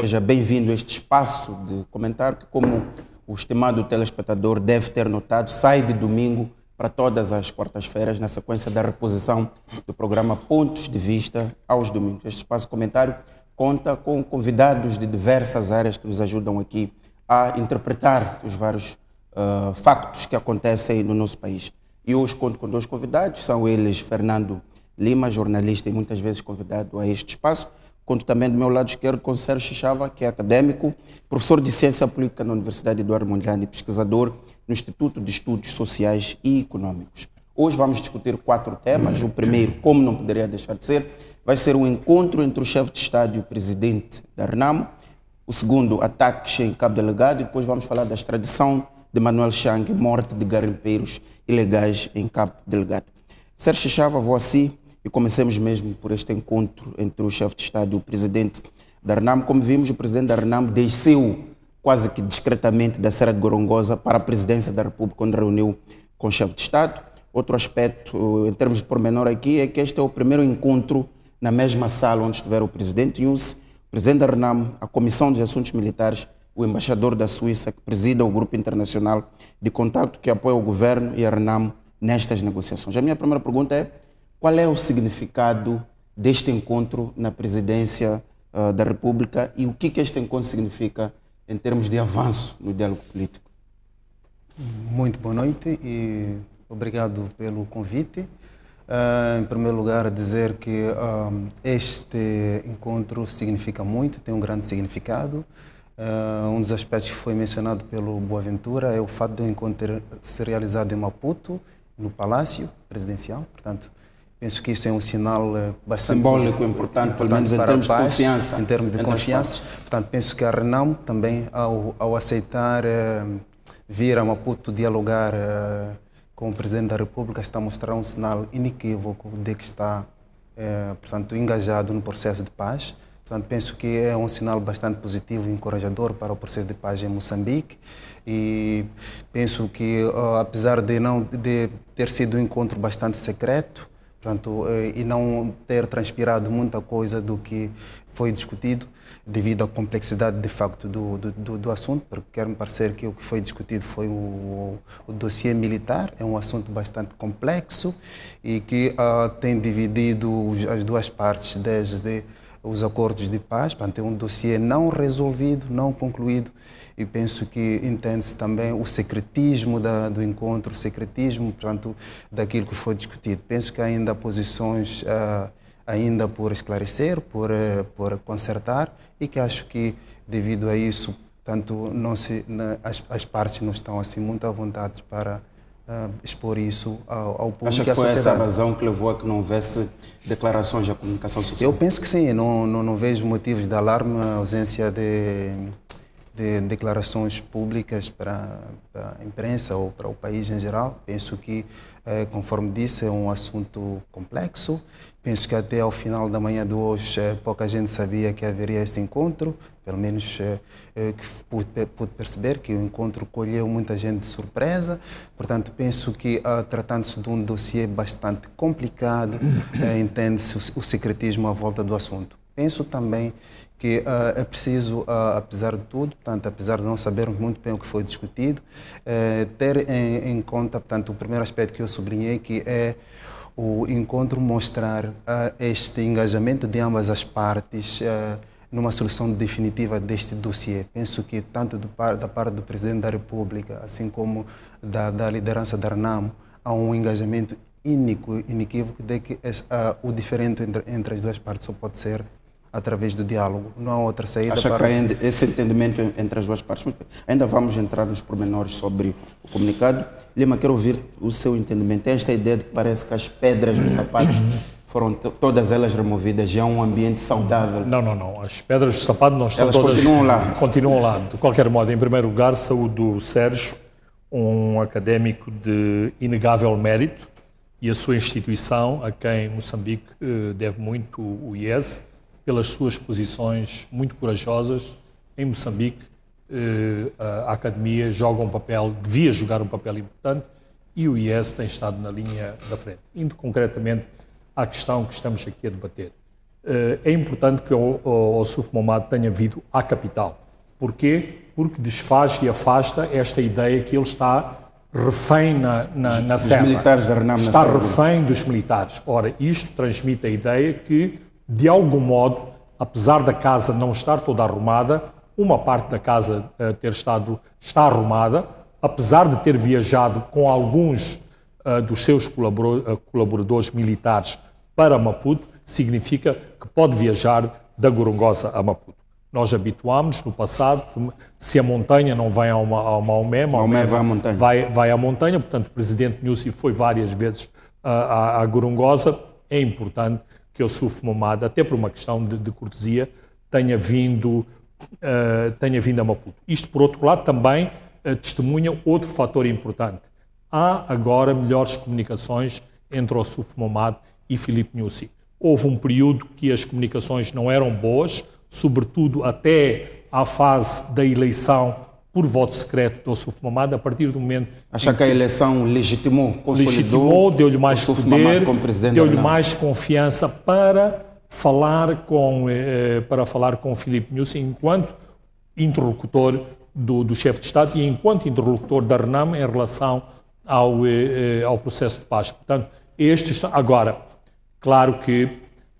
seja bem-vindo a este espaço de comentário que, como o estimado telespectador deve ter notado, sai de domingo para todas as quartas-feiras, na sequência da reposição do programa Pontos de Vista aos domingos. Este espaço de comentário conta com convidados de diversas áreas que nos ajudam aqui a interpretar os vários uh, factos que acontecem no nosso país. E hoje conto com dois convidados, são eles Fernando Lima, jornalista e muitas vezes convidado a este espaço, conto também do meu lado esquerdo com Sérgio Chichava, que é acadêmico, professor de Ciência Política na Universidade Eduardo Mondlane e pesquisador no Instituto de Estudos Sociais e Econômicos. Hoje vamos discutir quatro temas. O primeiro, como não poderia deixar de ser, vai ser um encontro entre o chefe de Estado e o presidente da RNAM. O segundo, ataques em Cabo Delegado. E depois vamos falar da extradição de Manuel Chang, morte de garimpeiros ilegais em Cabo Delegado. Sérgio Chava, vou assim e comecemos mesmo por este encontro entre o chefe de Estado e o presidente da RENAM. Como vimos, o presidente da RENAM desceu quase que discretamente da Serra de Gorongosa para a presidência da República, onde reuniu com o chefe de Estado. Outro aspecto, eh, em termos de pormenor aqui, é que este é o primeiro encontro na mesma sala onde estiveram o presidente Yunus, o presidente da RENAM, a Comissão de Assuntos Militares, o embaixador da Suíça, que presida o Grupo Internacional de Contato que apoia o governo e a RENAM nestas negociações. A minha primeira pergunta é qual é o significado deste encontro na presidência uh, da República e o que, que este encontro significa em termos de avanço no diálogo político? Muito boa noite e obrigado pelo convite. Uh, em primeiro lugar, dizer que uh, este encontro significa muito, tem um grande significado. Uh, um dos aspectos que foi mencionado pelo Boaventura é o fato do encontro ser realizado em Maputo, no Palácio Presidencial. Portanto, Penso que isso é um sinal eh, bastante simbólico importante, importante, pelo menos em termos paz, de confiança. Em termos de confiança. Portanto, penso que a Renan também, ao, ao aceitar uh, vir a Maputo dialogar uh, com o Presidente da República, está a mostrar um sinal inequívoco de que está, uh, portanto, engajado no processo de paz. Portanto, penso que é um sinal bastante positivo e encorajador para o processo de paz em Moçambique. E penso que, apesar de não de ter sido um encontro bastante secreto, Portanto, eh, e não ter transpirado muita coisa do que foi discutido, devido à complexidade de facto do, do, do assunto, porque quer-me parecer que o que foi discutido foi o, o, o, dossiê militar, é um assunto bastante complexo e que ah, tem dividido as duas partes, desde os acordos de paz, portanto, é um dossiê não resolvido, não concluído e penso que entende-se também o secretismo da, do encontro, o secretismo, portanto, daquilo que foi discutido. Penso que ainda há posições uh, ainda por esclarecer, por, uh, por consertar e que acho que, devido a isso, tanto não se, na, as, as partes não estão assim muito à vontade para uh, expor isso ao, ao público Acha que foi essa a razão que levou a que não houvesse declarações da comunicação social? Eu penso que sim, não, não, não vejo motivos de alarme, ausência de de declarações públicas para, a imprensa ou para o país em geral. Penso que, eh, conforme disse, é um assunto complexo. Penso que até ao final da manhã de hoje eh, pouca gente sabia que haveria este encontro, pelo menos eh, eh que pude, pude, perceber que o encontro colheu muita gente de surpresa. Portanto, penso que, ah, tratando-se de um dossiê bastante complicado, eh, entende-se o, o secretismo à volta do assunto. Penso também que uh, é preciso, uh, apesar de tudo, portanto, apesar de não sabermos muito bem o que foi discutido, uh, ter em, em, conta, portanto, o primeiro aspecto que eu sublinhei, que é o encontro mostrar este engajamento de ambas as partes numa solução definitiva deste dossiê. Penso que tanto do, da parte do Presidente da República, assim como da, da liderança da RNAM, há um engajamento inequívoco de que o diferente entre, entre as duas partes só pode ser através do diálogo. Não há outra saída Acha para... que esse entendimento entre as duas partes. Ainda vamos entrar nos pormenores sobre o comunicado. Lima, quero ouvir o seu entendimento. Esta ideia de que parece que as pedras do sapato foram todas elas removidas já é um ambiente saudável. Não, não, não. As pedras do sapato não estão elas todas... continuam lá. Continuam lá. De qualquer modo, em primeiro lugar, saúde do Sérgio, um académico de inegável mérito e a sua instituição, a quem Moçambique eh, deve muito o IES pelas suas posições muito corajosas em Moçambique. Eh, a academia joga um papel, devia jogar um papel importante e o IES tem estado na linha da frente. Indo concretamente à questão que estamos aqui a debater. Eh, é importante que o, o, o Suf Momad tenha vindo à capital. Porquê? Porque desfaz e afasta esta ideia que ele está refém na, na, na dos serra. militares da Renam Está refém dos militares. Ora, isto transmite a ideia que de algum modo, apesar da casa não estar toda arrumada, uma parte da casa uh, ter estado está arrumada, apesar de ter viajado com alguns uh, dos seus eh, colaboradores militares para Maputo, significa que pode viajar da Gorongosa a Maputo. Nós habituámos no passado, se a montanha não vai a, uma, Maomé, Maomé, vai à montanha. Vai, vai, à montanha, portanto o presidente Nussi foi várias vezes uh, à, à Gorongosa, é importante que eu sufo mamada, até por uma questão de, de cortesia, tenha vindo, uh, tenha vindo a Maputo. Isto, por outro lado, também uh, testemunha outro fator importante. Há agora melhores comunicações entre o Sufo Mamado e Filipe Nussi. Houve um período que as comunicações não eram boas, sobretudo até à fase da eleição por voto secreto do Sufmamad a partir do momento. acha que, a eleição legitimou, consolidou. Legitimou, deu-lhe mais poder, deu-lhe mais confiança para falar com, eh, eh, para falar com Filipe Nussi enquanto interlocutor do, do chefe de Estado e enquanto interlocutor da RENAM em relação ao, eh, ao processo de paz. Portanto, estes. Agora, claro que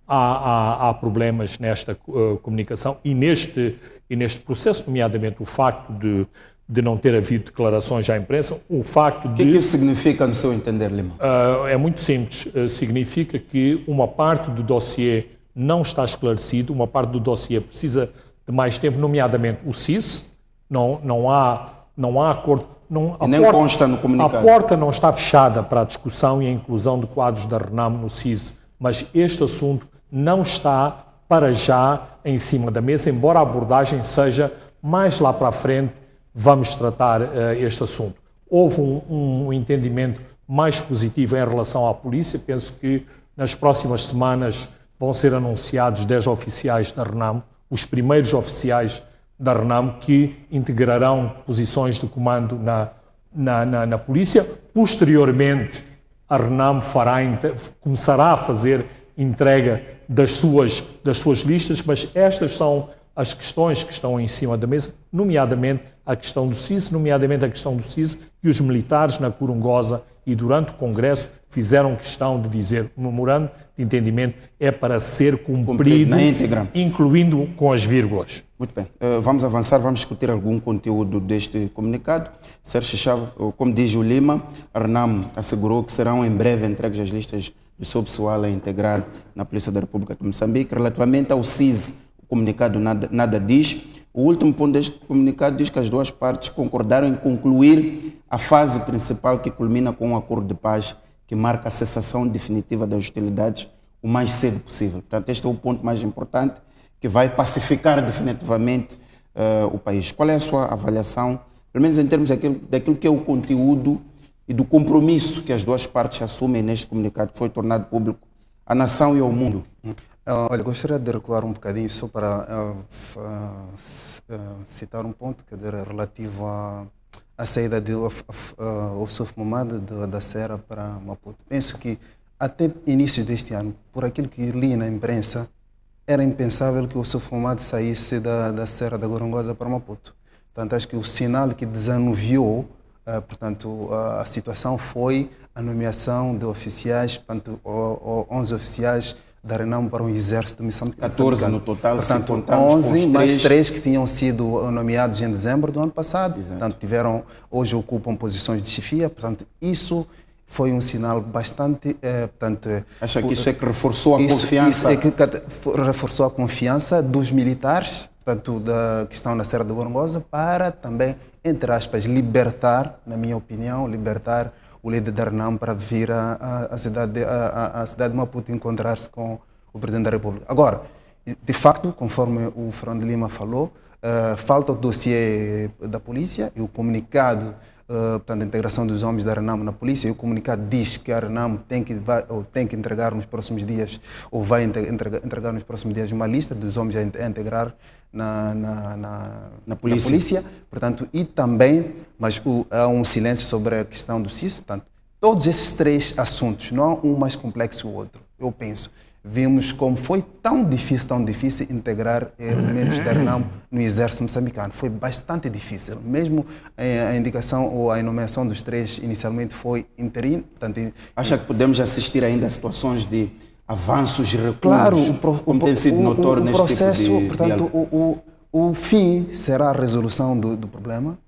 há, há, há problemas nesta uh, comunicação e neste e neste processo, nomeadamente o facto de, de não ter havido declarações à imprensa, o facto de... O que, é que isso significa, no seu entender, Lima? Uh, é muito simples. Uh, significa que uma parte do dossiê não está esclarecido, uma parte do dossiê precisa de mais tempo, nomeadamente o CIS, não, não, há, não há acordo... Não, e nem porta, consta no comunicado. A porta não está fechada para a discussão e a inclusão de quadros da RENAM no CIS, mas este assunto não está para já em cima da mesa, embora a abordagem seja mais lá para a frente, vamos tratar uh, este assunto. Houve um, um, entendimento mais positivo em relação à polícia, penso que nas próximas semanas vão ser anunciados 10 oficiais da RENAM, os primeiros oficiais da RENAM que integrarão posições de comando na, na, na, na polícia. Posteriormente, a RENAM fará, começará a fazer entrega das suas, das suas listas, mas estas são as questões que estão em cima da mesa, nomeadamente a questão do CIS, nomeadamente a questão do CIS, que os militares na Curungosa e durante o Congresso fizeram questão de dizer o memorando de entendimento é para ser cumprido, cumprido na íntegra. incluindo com as vírgulas. Muito bem, eh, vamos avançar, vamos discutir algum conteúdo deste comunicado. Sérgio Chava, eh, como diz o Lima, a Renam assegurou que serão em breve entregues as listas do seu pessoal a integrar na Polícia da República de Moçambique. Relativamente ao CIS, o comunicado nada, nada diz. O último ponto deste comunicado diz que as duas partes concordaram em concluir a fase principal que culmina com um acordo de paz que marca a cessação definitiva das hostilidades o mais cedo possível. Portanto, este é o ponto mais importante que vai pacificar definitivamente uh, o país. Qual é a sua avaliação, pelo menos em termos daquilo, daquilo que é o conteúdo e do compromisso que as duas partes assumem neste comunicado que foi tornado público à nação e ao mundo. Uh, olha, gostaria de recuar um bocadinho só para uh, uh, citar um ponto que era relativo à, à saída de Ossuf Momad da Serra para Maputo. Penso que até início deste ano, por aquilo que li na imprensa, era impensável que o Sofomado saísse da, da Serra da Gorongosa para Maputo. Portanto, acho que o sinal que desanuviou ah, portanto, uh, a situação foi a nomeação de oficiais, portanto, o, o 11 oficiais da Renamo para o um exército de missão 14 no total, portanto, 11 mais 3 que tinham sido nomeados em dezembro do ano passado. Exato. Portanto, tiveram, hoje ocupam posições de chefia. Portanto, isso foi um sinal bastante. Eh, portanto, eh, Acha que isso é que reforçou a isso, confiança? Isso é que reforçou a confiança dos militares, portanto, da, que estão na Serra do Gorongosa, para também entre aspas, libertar, na minha opinião, libertar o líder Darnam para vir à cidade, de, cidade de Maputo encontrar-se com o Presidente da República. Agora, de facto, conforme o Fernando Lima falou, uh, falta o dossiê da polícia e o comunicado, uh, portanto, a integração dos homens da Renamo na polícia, e o comunicado diz que a Renamo tem que, vai, ou tem que entregar nos próximos dias, ou vai entregar, entregar nos próximos dias uma lista dos homens a integrar na, na, na, na, polícia. na polícia. portanto, e também, mas o, há um silêncio sobre a questão do CIS, portanto, todos esses três assuntos, não há um mais complexo que o outro, eu penso. Vimos como foi tão difícil, tão difícil integrar elementos da RNAM no exército moçambicano. Foi bastante difícil. Mesmo a indicação ou a nomeação dos três inicialmente foi interino. Portanto, Acha que podemos assistir ainda a situações de avanços e recuos, claro, o como tem sido notório o, o, o tipo processo, tipo de, portanto, de... O, o, o fim será a resolução do, do problema,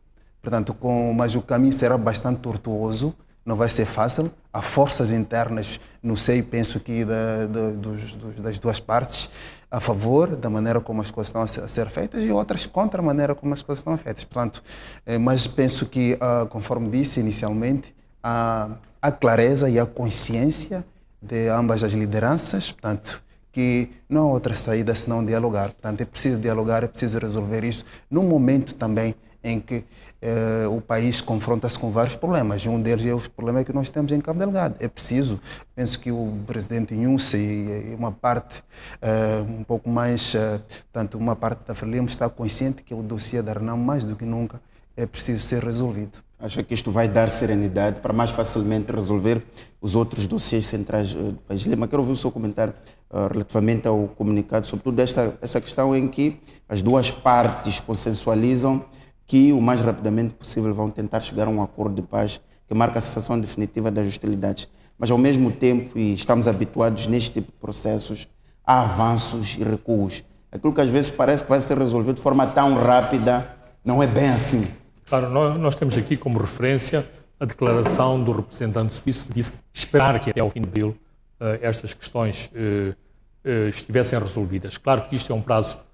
portanto, com, mas o caminho será bastante tortuoso, não vai ser fácil. Há forças internas, não sei, penso que da, da, dos, dos, das duas partes, a favor da maneira como as coisas estão a ser feitas e outras contra a maneira como as coisas estão feitas. Portanto, eh, mas penso que, ah, conforme disse inicialmente, há, há clareza e há consciência de ambas as lideranças, portanto, que não há outra saída senão dialogar. Portanto, é preciso dialogar, é preciso resolver isso num momento também em que eh, o país confronta-se com vários problemas. um deles é o problema é que nós temos em Cabo Delgado. É preciso, penso que o presidente Inhunce e uma parte eh, um pouco mais, eh, tanto uma parte da Frelimo está consciente que o dossiê da Renan, mais do que nunca, é preciso ser resolvido. Acha que isto vai dar serenidade para mais facilmente resolver os outros dossiês centrais eh, do país? Lima, quero ouvir o seu comentário uh, relativamente ao comunicado, sobretudo esta, essa questão em que as duas partes consensualizam que o mais rapidamente possível vão tentar chegar a um acordo de paz que marca a cessação definitiva das hostilidades. Mas, ao mesmo tempo, e estamos habituados neste tipo de processos, há avanços e recuos. Aquilo que às vezes parece que vai ser resolvido de forma tão rápida, não é bem assim. Claro, nós, nós temos aqui como referência a declaração do representante suíço que disse esperar que até ao fim de abril uh, estas questões uh, uh, estivessem resolvidas. Claro que isto é um prazo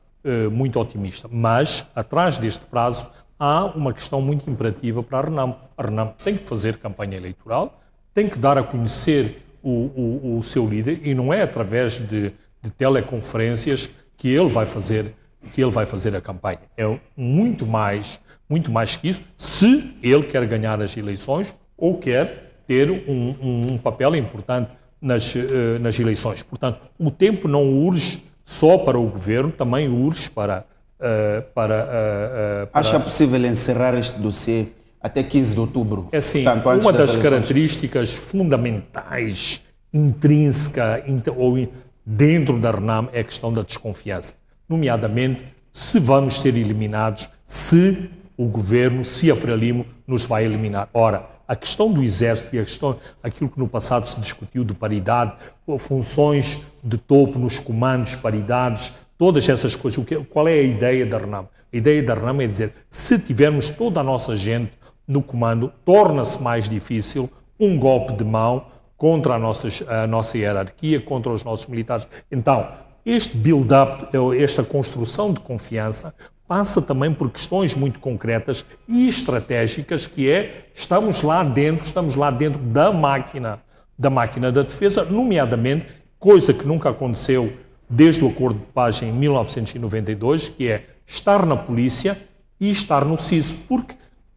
muito otimista, mas atrás deste prazo há uma questão muito imperativa para a Renamo. A Renamo tem que fazer campanha eleitoral, tem que dar a conhecer o, o, o seu líder e não é através de, de, teleconferências que ele vai fazer que ele vai fazer a campanha. É muito mais, muito mais que isso, se ele quer ganhar as eleições ou quer ter um, um, um papel importante nas, eh, nas eleições. Portanto, o tempo não urge só para o governo, também urge para, uh, para, uh, para, Acha possível encerrar este dossiê até 15 de outubro? É assim, portanto, uma das, das características fundamentais, intrínseca ou dentro da RENAM é a questão da desconfiança. Nomeadamente, se vamos ser eliminados, se o governo, se a Frelimo nos vai eliminar. Ora, a questão do exército e a questão, aquilo que no passado se discutiu de paridade, funções de topo nos comandos, paridades, Todas essas coisas. Qual é a ideia da RENAM? A ideia da RENAM é dizer, se tivermos toda a nossa gente no comando, torna-se mais difícil um golpe de mão contra a nossa, a nossa hierarquia, contra os nossos militares. Então, este build-up, esta construção de confiança, passa também por questões muito concretas e estratégicas, que é estamos lá dentro, estamos lá dentro da máquina, da máquina da defesa, nomeadamente, coisa que nunca aconteceu desde o acordo de paz em 1992, que é estar na polícia e estar no CISO, porque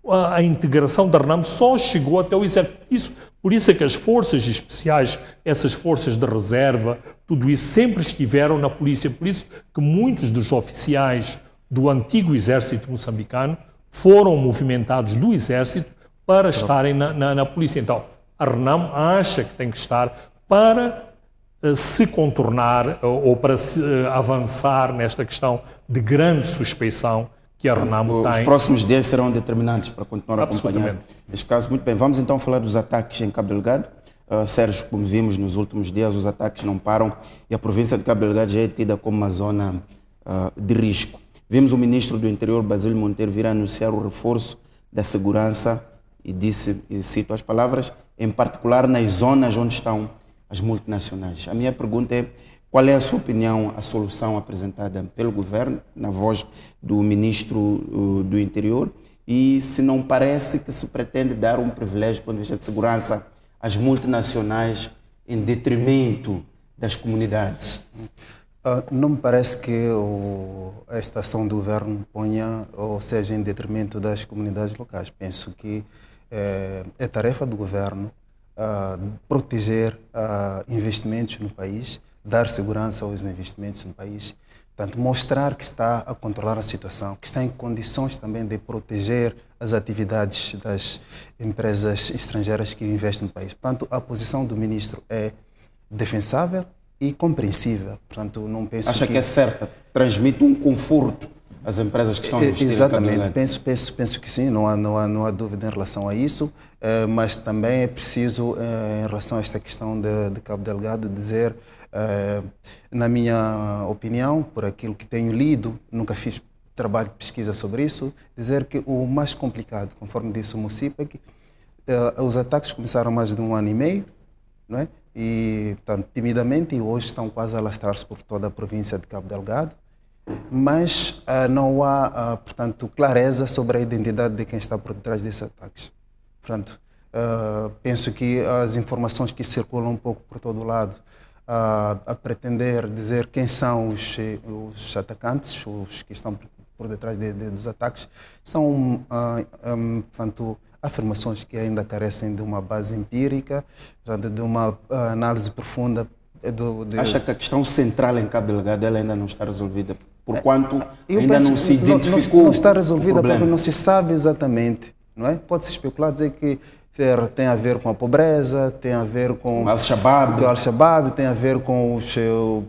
a integração da RENAM só chegou até o exército. Isso, por isso é que as forças especiais, essas forças de reserva, tudo isso sempre estiveram na polícia. Por isso que muitos dos oficiais do antigo exército moçambicano foram movimentados do exército para estarem na, na, na polícia. Então, a RENAM acha que tem que estar para se contornar ou para eh, avançar nesta questão de grande suspeição que a Renamo tem. Os próximos dias serão determinantes para continuar a acompanhar este caso. Muito bem, vamos então falar dos ataques em Cabo Delgado. Uh, Sérgio, como vimos nos últimos dias, os ataques não param e a província de Cabo Delgado já é tida como uma zona uh, de risco. Vimos o ministro do Interior, Basílio Monteiro, vir anunciar o reforço da segurança e disse, e cito as palavras, em particular nas zonas onde estão as multinacionais. A minha pergunta é: qual é a sua opinião a solução apresentada pelo governo, na voz do ministro do Interior? E se não parece que se pretende dar um privilégio do ponto de vista de segurança às multinacionais em detrimento das comunidades? Uh, não me parece que o, a estação do governo ponha, ou seja, em detrimento das comunidades locais. Penso que é, é tarefa do governo proteger uh, investimentos no país, dar segurança aos investimentos no país. Portanto, mostrar que está a controlar a situação, que está em condições também de proteger as atividades das empresas estrangeiras que investem no país. Portanto, a posição do ministro é defensável e compreensível. Portanto, não penso Acha que, que é certa? Transmite um conforto as empresas que estão investindo. Exatamente, penso, penso, penso que sim, não há, não, há, não há dúvida em relação a isso, eh, mas também é preciso, eh, em relação a esta questão de, de Cabo Delgado, dizer, eh, na minha opinião, por aquilo que tenho lido, nunca fiz trabalho de pesquisa sobre isso, dizer que o mais complicado, conforme disse o Mocipec, os ataques começaram mais de um ano e meio, não é? e, portanto, timidamente, e hoje estão quase a lastrar se por toda a província de Cabo Delgado mas uh, não há, uh, portanto, clareza sobre a identidade de quem está por detrás desses ataques. Portanto, uh, penso que as informações que circulam um pouco por todo lado a pretender dizer quem são os, os, atacantes, os que estão por detrás de, de, dos ataques, são, um, portanto, afirmações que ainda carecem de uma base empírica, portanto, de uma análise profunda eh, do, de... Acha que a questão central em Cabo Delgado ainda não está resolvida porquanto é, Eu ainda não se identificou. Não, não está resolvida porque não se sabe exatamente. Não é? Pode-se especular, dizer que ter, tem a ver com a pobreza, tem a ver com Al-Shabaab, Al tem a ver com os, eh,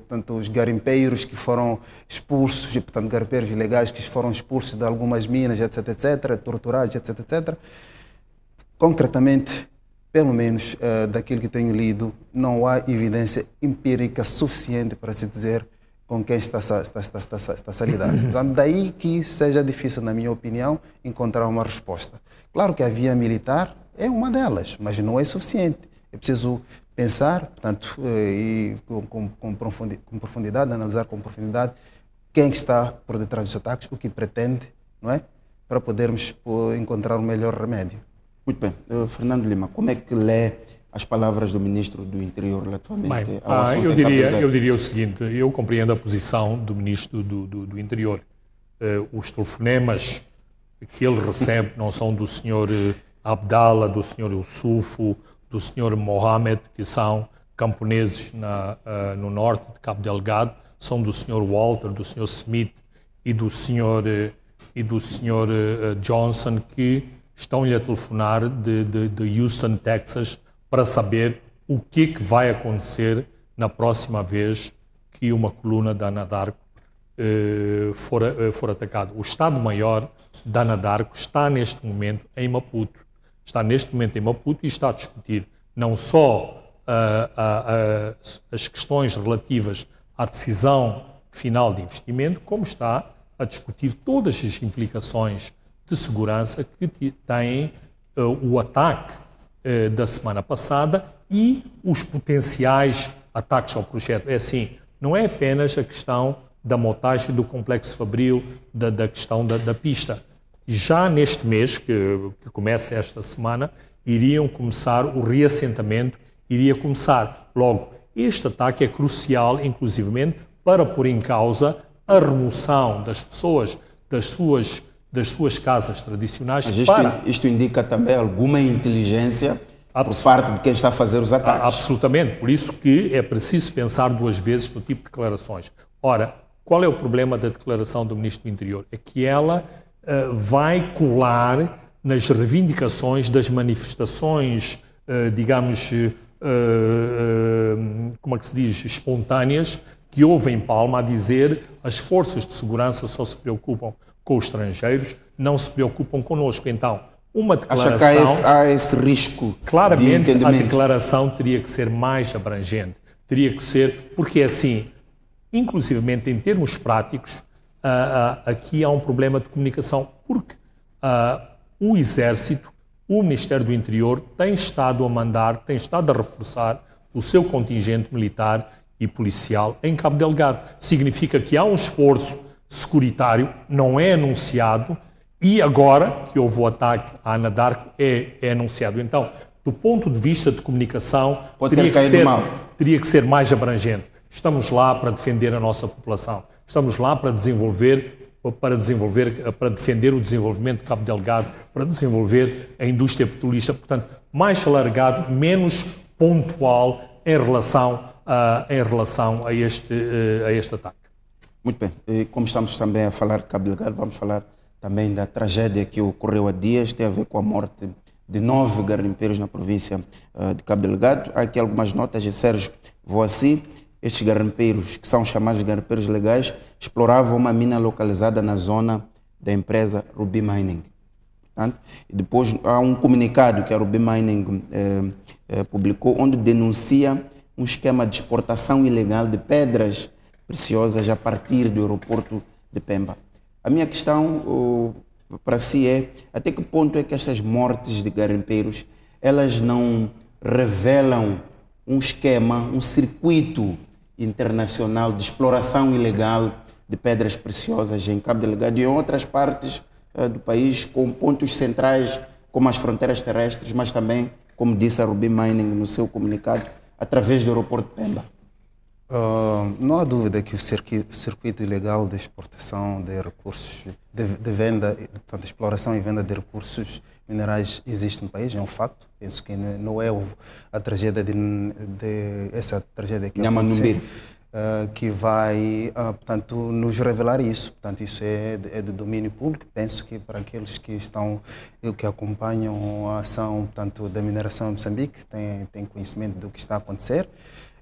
portanto, os garimpeiros que foram expulsos, e, portanto, garimpeiros ilegais que foram expulsos de algumas minas, etc, etc, torturados, etc, etc. Concretamente, pelo menos uh, daquilo que tenho lido, não há evidência empírica suficiente para se dizer com quem está, está, está, está, está a lidar. Uhum. Portanto, daí que seja difícil, na minha opinião, encontrar uma resposta. Claro que a via militar é uma delas, mas não é suficiente. É preciso pensar, portanto, eh, e com, com, com, profundidade, com profundidade, analisar com profundidade quem está por detrás dos ataques, o que pretende, não é? Para podermos encontrar o um melhor remédio. Muito bem. Eh, Fernando Lima, como é que lê as palavras do ministro do Interior relativamente Bem, ao ah, assunto. eu diria, eu diria o seguinte, eu compreendo a posição do ministro do, do, do Interior. Uh, os telefonemas que ele recebe não são do senhor eh, Abdala, do senhor Yusufo, do senhor Mohamed, que são camponeses na, uh, no norte de Cabo Delgado, são do senhor Walter, do senhor Smith e do senhor, e do senhor Johnson, que estão-lhe a telefonar de, de, de Houston, Texas, para saber o que, que vai acontecer na próxima vez que uma coluna da Anadarko eh, for, eh, for atacada. O Estado-Maior da Anadarko está neste momento em Maputo. Está neste momento em Maputo e está a discutir não só eh, as questões relativas à decisão final de investimento, como está a discutir todas as implicações de segurança que têm eh, o ataque eh, da semana passada e os potenciais ataques ao projeto. É assim, não é apenas a questão da montagem do complexo fabril, da, da questão da, da, pista. Já neste mês, que, que começa esta semana, iriam começar o reassentamento, iria começar logo. Este ataque é crucial, inclusivamente, para pôr em causa a remoção das pessoas das suas das suas casas tradicionais. Mas isto, para... isto indica também alguma inteligência por parte de quem está a fazer os ataques. Ah, absolutamente, por isso que é preciso pensar duas vezes no tipo de declarações. Ora, qual é o problema da declaração do Ministro do Interior? É que ela uh, vai colar nas reivindicações das manifestações, uh, digamos, uh, como é que se diz, espontâneas, que houve em Palma a dizer as forças de segurança só se preocupam com os estrangeiros, não se preocupam conosco. Então, uma declaração. Acha que há esse, há esse risco? Claramente, de a declaração teria que ser mais abrangente. Teria que ser, porque é assim, inclusivamente em termos práticos, uh, uh, aqui há um problema de comunicação, porque uh, o Exército, o Ministério do Interior, tem estado a mandar, tem estado a reforçar o seu contingente militar e policial em Cabo Delgado. Significa que há um esforço securitário, não é anunciado, e agora que houve o ataque à Ana Dark, é, é anunciado. Então, do ponto de vista de comunicação, teria que, ser, teria que ser mais abrangente. Estamos lá para defender a nossa população, estamos lá para desenvolver para desenvolver, para defender o desenvolvimento de Cabo Delgado, para desenvolver a indústria petrolista, portanto, mais alargado, menos pontual em relação a, em relação a, este, eh, a este ataque. Muito bem. E como estamos também a falar de Cabo Delgado, vamos falar também da tragédia que ocorreu há dias, tem a ver com a morte de nove garimpeiros na província eh, de Cabo Delgado. Há aqui algumas notas de Sérgio Voaci. Assim. Estes garimpeiros, que são chamados de garimpeiros legais, exploravam uma mina localizada na zona da empresa Ruby Mining. Portanto, depois há um comunicado que a Ruby Mining eh, eh, publicou, onde denuncia um esquema de exportação ilegal de pedras preciosas a partir do aeroporto de Pemba. A minha questão uh, para si é até que ponto é que estas mortes de garimpeiros elas não revelam um esquema, um circuito internacional de exploração ilegal de pedras preciosas em Cabo Delgado e em outras partes uh, do país com pontos centrais como as fronteiras terrestres, mas também, como disse a Ruby Mining no seu comunicado, através do aeroporto de Pemba. Uh, não há dúvida que o circuito ilegal de exportação de recursos, de, de venda, portanto, exploração e venda de recursos minerais existe no país, é um facto. Penso que não é a tragédia de, de essa tragédia que aconteceu, uh, que vai, uh, portanto, nos revelar isso. Portanto, isso é, é de domínio público. Penso que para aqueles que estão, e eh, que acompanham a ação, portanto, da mineração em Moçambique, têm, têm conhecimento do que está a acontecer.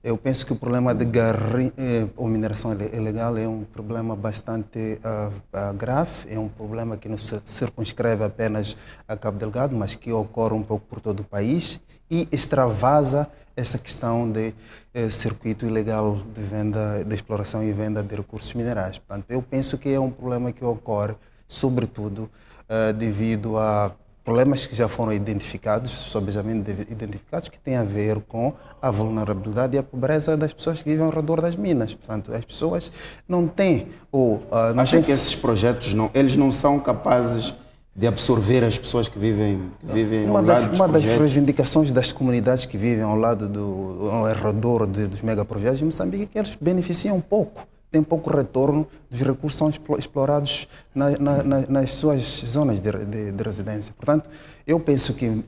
Eu penso que o problema de garri, eh, ou mineração ilegal é um problema bastante uh, uh, grave, é um problema que não se circunscreve apenas a Cabo Delgado, mas que ocorre um pouco por todo o país e extravasa essa questão de eh, circuito ilegal de venda, de exploração e venda de recursos minerais. Portanto, eu penso que é um problema que ocorre, sobretudo, uh, devido a problemas que já foram identificados, sobejamente identificados, que têm a ver com a vulnerabilidade e a pobreza das pessoas que vivem ao redor das minas. Portanto, as pessoas não têm... Ou, uh, ah, não Acham têm... que esses projetos, não, eles não são capazes de absorver as pessoas que vivem, que vivem uma ao das, lado dos Uma projetos. das reivindicações das comunidades que vivem ao lado do, ao redor de, dos megaprojetos de Moçambique é que eles beneficiam pouco tem pouco retorno dos recursos são explorados na, na, na, nas suas zonas de, de, de, residência. Portanto, eu penso que uh,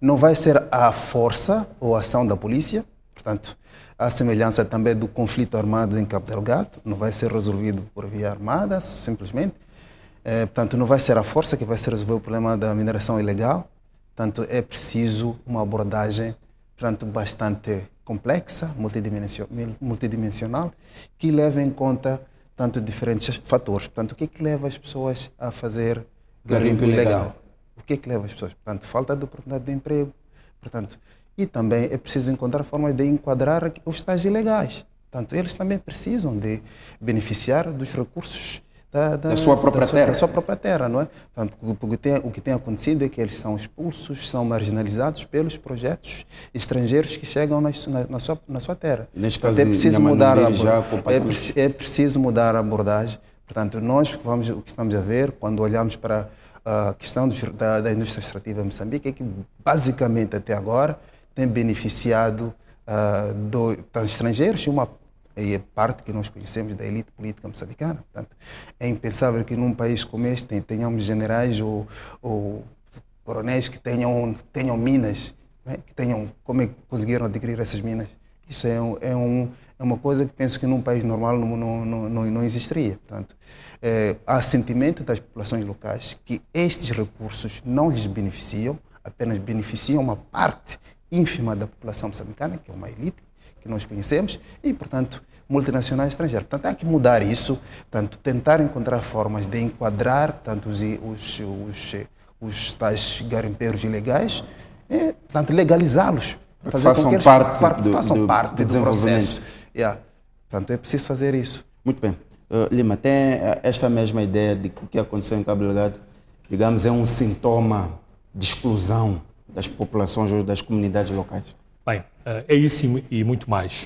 não vai ser a força ou a ação da polícia, portanto, a semelhança também do conflito armado em Cabo Delgado, não vai ser resolvido por via armada, simplesmente. Eh, portanto, não vai ser a força que vai resolver o problema da mineração ilegal. Portanto, é preciso uma abordagem portanto, bastante complexa, multidimensional, que leva em conta tanto diferentes fatores. Portanto, o que é que leva as pessoas a fazer garimpo ilegal? O que é que leva as pessoas? Portanto, falta de oportunidade de emprego. Portanto, e também é preciso encontrar formas de enquadrar os tais ilegais. Portanto, eles também precisam de beneficiar dos recursos da, da, da, sua própria da sua, terra. Da sua própria terra, não é? Portanto, tem, o que tem acontecido é que eles são expulsos, são marginalizados pelos projetos estrangeiros que chegam na, na, sua, na sua terra. Neste caso, é preciso, mudar a, é, é preciso mudar a abordagem. Portanto, nós vamos, o que estamos a ver quando olhamos para a questão dos, da, da, indústria extrativa em Moçambique é que, basicamente, até agora, tem beneficiado uh, do, estrangeiros e uma é a parte que nós conhecemos da elite política moçambicana. Portanto, é impensável que num país como este tenhamos generais ou, ou coronéis que tenham, tenham minas, né? que tenham, como é que conseguiram adquirir essas minas? Isso é, é, um, é uma coisa que penso que num país normal não, não, não, não existiria. Portanto, é, há sentimento das populações locais que estes recursos não lhes beneficiam, apenas beneficiam uma parte ínfima da população moçambicana, que é uma elite que nós conhecemos, e, portanto, multinacionais estrangeiras. Portanto, há que mudar isso, tanto tentar encontrar formas de enquadrar tanto os, os, os, os tais garimpeiros ilegais, e, tanto legalizá-los. Façam eles, parte, do, façam do, parte do, do desenvolvimento. Processo. Yeah. Portanto, é preciso fazer isso. Muito bem. Uh, Lima, tem eh, esta mesma ideia de que o que aconteceu em Cabo Delgado, digamos, é um sintoma de exclusão das populações ou das comunidades locais? Bem, eh, é isso e muito mais.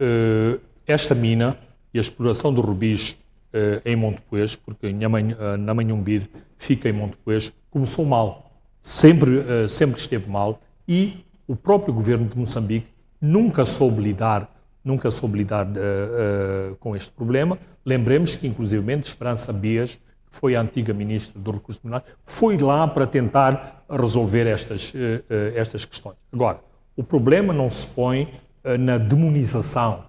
Uh, esta mina e a exploração do rubis eh, em Montepuez, porque eh, na Manhumbir fica em Montepuez, começou mal, sempre, eh, sempre esteve mal e o próprio governo de Moçambique nunca soube lidar, nunca soube lidar eh, eh com este problema. Lembremos que, inclusive, Esperança Bias, que foi a antiga ministra do Recurso Mineral, foi lá para tentar resolver estas, eh, estas questões. Agora, o problema não se põe na demonização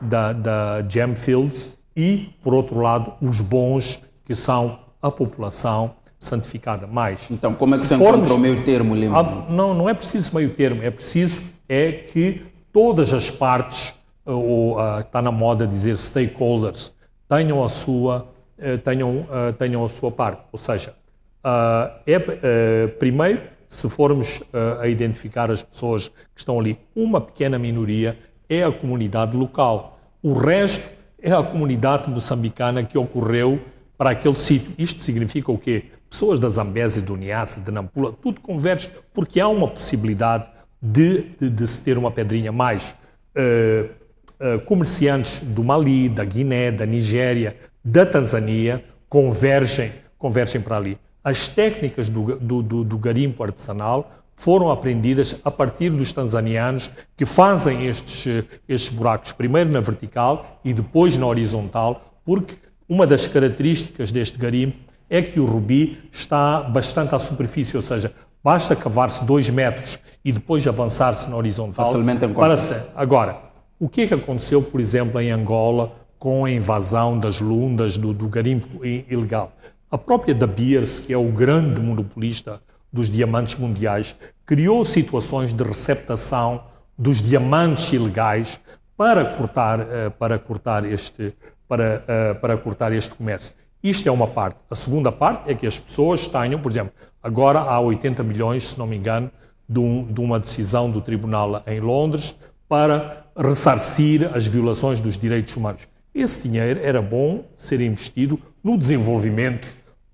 da, da Jam Fields e, por outro lado, os bons, que são a população santificada. mais. então, como é que se formos, encontra o meio termo, A, ah, não, não é preciso meio termo, é preciso é que todas as partes, eh, ou ah, está na moda dizer stakeholders, tenham a sua, eh, tenham, ah, tenham a sua parte. Ou seja, é, eh, primeiro, se formos a identificar as pessoas que estão ali, uma pequena minoria é a comunidade local. O resto é a comunidade moçambicana que ocorreu para aquele sítio. Isto significa o quê? Pessoas da Zambésia, do Niassa, de Nampula, tudo converge, porque há uma possibilidade de, de, de se ter uma pedrinha mais. Uh, uh, comerciantes do Mali, da Guiné, da Nigéria, da Tanzânia convergem, convergem para ali. As técnicas do, do, do, do garimpo artesanal foram aprendidas a partir dos tanzanianos que fazem estes, eh, estes buracos, primeiro na vertical e depois na horizontal, porque uma das características deste garimpo é que o rubi está bastante à superfície, ou seja, basta cavar-se dois metros e depois avançar-se na horizontal. Facilmente encontra é Agora, o que é que aconteceu, por exemplo, em Angola com a invasão das lundas do, do garimpo ilegal? A própria Da Beers, que é o grande monopolista dos diamantes mundiais, criou situações de receptação dos diamantes ilegais para cortar, eh, para cortar, este, para, eh, para cortar este comércio. Isto é uma parte. A segunda parte é que as pessoas tenham, por exemplo, agora há 80 milhões, se não me engano, de, um, de uma decisão do tribunal em Londres para ressarcir as violações dos direitos humanos. Esse dinheiro era bom ser investido no desenvolvimento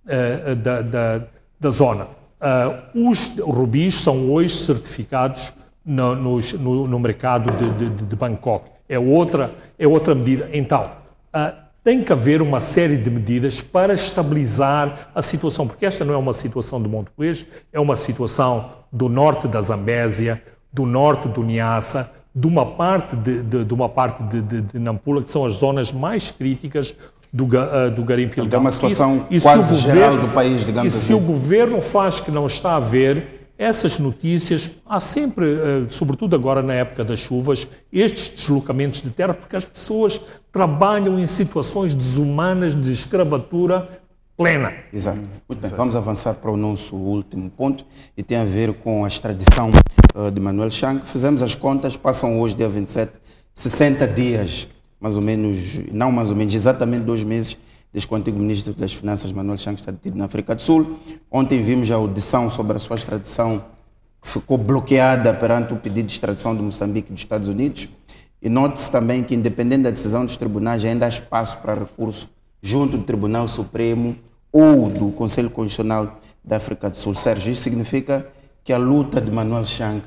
uh, da, da, da zona. Uh, os rubis são hoje certificados no, nos, no, no mercado de, de, de, Bangkok. É outra, é outra medida. Então, uh, tem que haver uma série de medidas para estabilizar a situação, porque esta não é uma situação do Monte Coelho, é uma situação do norte da Zambésia, do norte do Niassa, de uma parte de, de, de uma parte de, de, Nampula, que são as zonas mais críticas do, uh, do garimpo ilegal. Então, é uma situação e, quase e geral do país, digamos e assim. E se o governo faz que não está a ver, essas notícias, há sempre, ah, sobretudo agora na época das chuvas, estes deslocamentos de terra, porque as pessoas trabalham em situações desumanas de escravatura plena. Exato. Muito bem, Exato. vamos avançar para o nosso último ponto e tem a ver com a extradição ah, de Manuel Chang. Fizemos as contas, passam hoje, dia 27, 60 dias mais ou menos, não mais ou menos, exatamente dois meses desde que o antigo ministro das Finanças, Manuel Chang, está detido na África do Sul. Ontem vimos a audição sobre a sua extradição, que ficou bloqueada perante o pedido de extradição de Moçambique e dos Estados Unidos. E note-se também que, independente da decisão dos tribunais, ainda há espaço para recurso junto do Tribunal Supremo ou do Conselho Constitucional da África do Sul. Sérgio, isso significa que a luta de Manuel Chang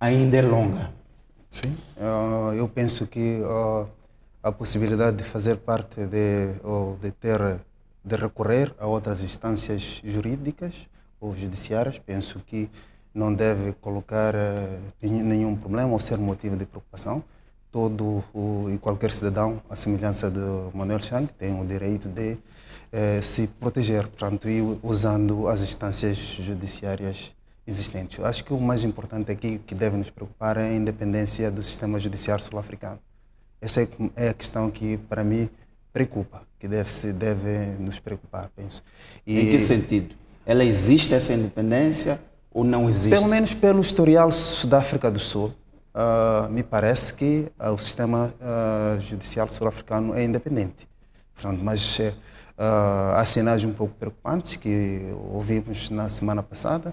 ainda é longa. Sim. Uh, eu penso que uh, a possibilidade de fazer parte de, ou de ter, de recorrer a outras instâncias jurídicas ou judiciárias, penso que não deve colocar eh, nenhum problema ou ser motivo de preocupação. Todo o, e qualquer cidadão, à semelhança de Manuel Chang, tem o direito de eh, se proteger, portanto, e usando as instâncias judiciárias existentes. Acho que o mais importante aqui que deve nos preocupar é a independência do sistema judiciário sul-africano. Essa é, é a questão que, para mim, preocupa, que deve, se deve nos preocupar, penso. E, em que sentido? Ela existe, essa independência, ou não existe? Pelo menos pelo historial da África do Sul, uh, me parece que uh, o sistema uh, judicial sul-africano é independente. Pronto, mas eh, há sinais um pouco preocupantes que ouvimos na semana passada,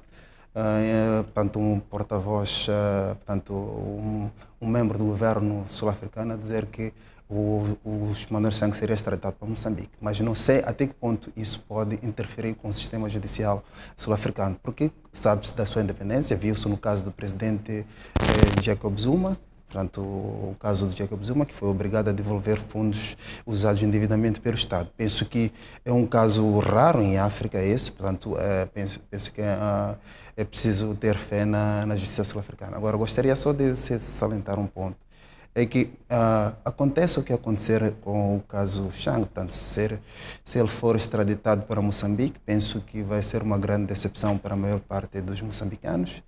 ah, é, portanto, um porta-voz, ah, portanto, um, um, membro do governo sul-africano a dizer que o, os Manuel Sangue seria extraditado para Moçambique. Mas não sei até que ponto isso pode interferir com o sistema judicial sul-africano, porque sabe-se da sua independência, viu-se no caso do presidente eh, Jacob Zuma, Portanto, o caso do Jacob Zuma, que foi obrigado a devolver fundos usados indevidamente pelo Estado. Penso que é um caso raro em África esse, portanto, é, penso, penso, que é, é, preciso ter fé na, na justiça sul-africana. Agora, gostaria só de salientar um ponto. É que uh, acontece o que acontecer com o caso Chang, portanto, se, se ele for extraditado para Moçambique, penso que vai ser uma grande decepção para a maior parte dos moçambicanos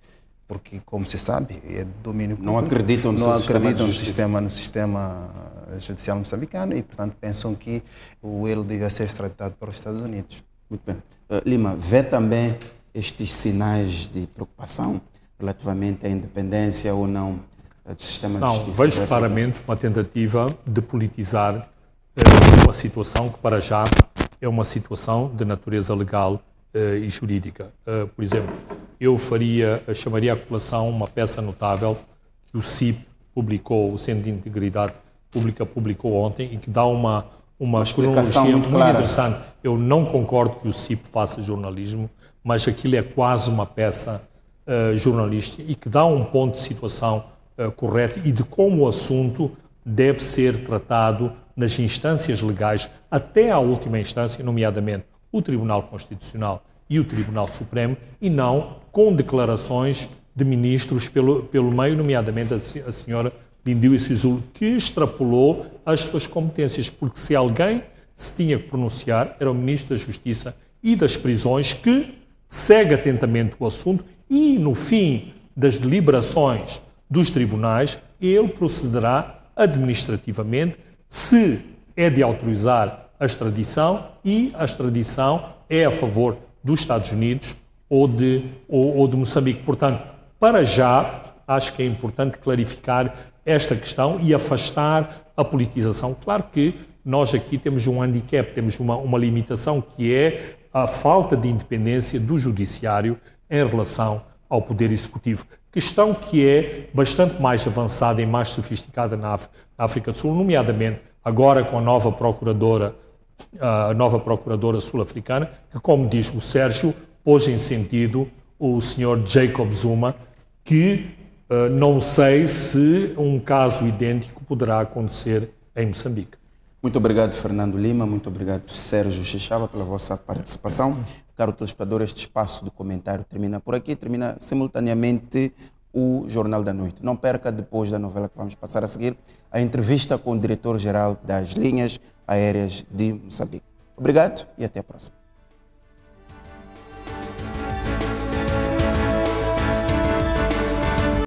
porque, como se sabe, é domínio público. Não acreditam no, não acreditam no, sistema, no sistema eh, judicial moçambicano e, portanto, pensam que o ele deve ser extraditado para os Estados Unidos. Muito bem. Uh, Lima, vê também estes sinais de preocupação relativamente à independência ou não eh, do sistema não, de justiça? Não, vejo claramente uma tentativa de politizar uma situação que, para já, é uma situação de natureza legal uh, e jurídica. por exemplo, eu faria, chamaria à colação uma peça notável que o CIP publicou, o Centro de Integridade Pública publicou ontem e que dá uma, uma, uma cronologia muito, muito interessante. Eu não concordo que o CIP faça jornalismo, mas aquilo é quase uma peça uh, jornalística e que dá um ponto de situação uh, correto e de como o assunto deve ser tratado nas instâncias legais até à última instância, nomeadamente o Tribunal Constitucional e o Tribunal Supremo e não com declarações de ministros pelo, pelo meio, nomeadamente a, a senhora lindiu e Sisul, que extrapolou as suas competências, porque se alguém se tinha que pronunciar era o Ministro da Justiça e das Prisões, que segue atentamente o assunto e, no fim das deliberações dos tribunais, ele procederá administrativamente se é de autorizar a extradição e a extradição é a favor dos Estados Unidos ou de, ou, ou de Moçambique. Portanto, para já, acho que é importante clarificar esta questão e afastar a politização. Claro que nós aqui temos um handicap, temos uma, uma limitação que é a falta de independência do judiciário em relação ao poder executivo. Questão que é bastante mais avançada e mais sofisticada na África do Sul, nomeadamente agora com a nova procuradora a nova procuradora sul-africana, que, como diz o Sérgio, pôs em sentido o senhor Jacob Zuma, que uh, não sei se um caso idêntico poderá acontecer em Moçambique. Muito obrigado, Fernando Lima. Muito obrigado, Sérgio Xixaba, pela vossa participação. Caro telespectador, este espaço de comentário termina por aqui. Termina simultaneamente o Jornal da Noite. Não perca, depois da novela que vamos passar a seguir, a entrevista com o diretor-geral das linhas aéreas de Moçambique. Obrigado e até a próxima.